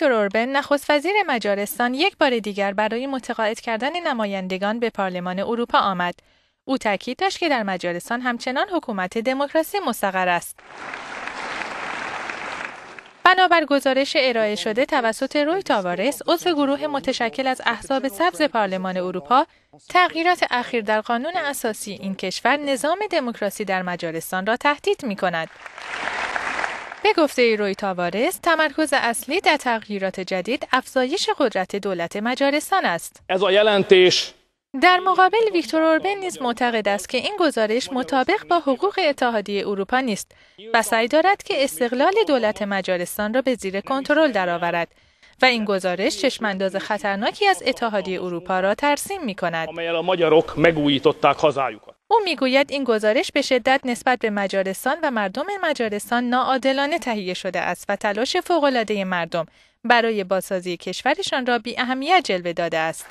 دکتر اوربن نخست وزیر مجارستان یک بار دیگر برای متقاعد کردن نمایندگان به پارلمان اروپا آمد. او تاکید داشت که در مجارستان همچنان حکومت دموکراسی مستقر است. بنابر گزارش ارائه شده توسط روی تاوارس عضو گروه متشکل از احزاب سبز پارلمان اروپا تغییرات اخیر در قانون اساسی این کشور نظام دموکراسی در مجارستان را تهدید می کند. به گفته روی تاوارس تمرکز اصلی در تغییرات جدید افزایش قدرت دولت مجارستان است. در مقابل ویکتور اوربن نیز معتقد است که این گزارش مطابق با حقوق اتحادیه اروپا نیست و سعی دارد که استقلال دولت مجارستان را به زیر کنترل درآورد و این گزارش چشمانداز خطرناکی از اتحادیه اروپا را ترسیم می کند. او میگوید این گزارش به شدت نسبت به مجارستان و مردم مجارستان ناعادلانه تهیه شده است و تلاش فوقالعاده مردم برای بازسازی کشورشان را بی اهمیت جلوه داده است.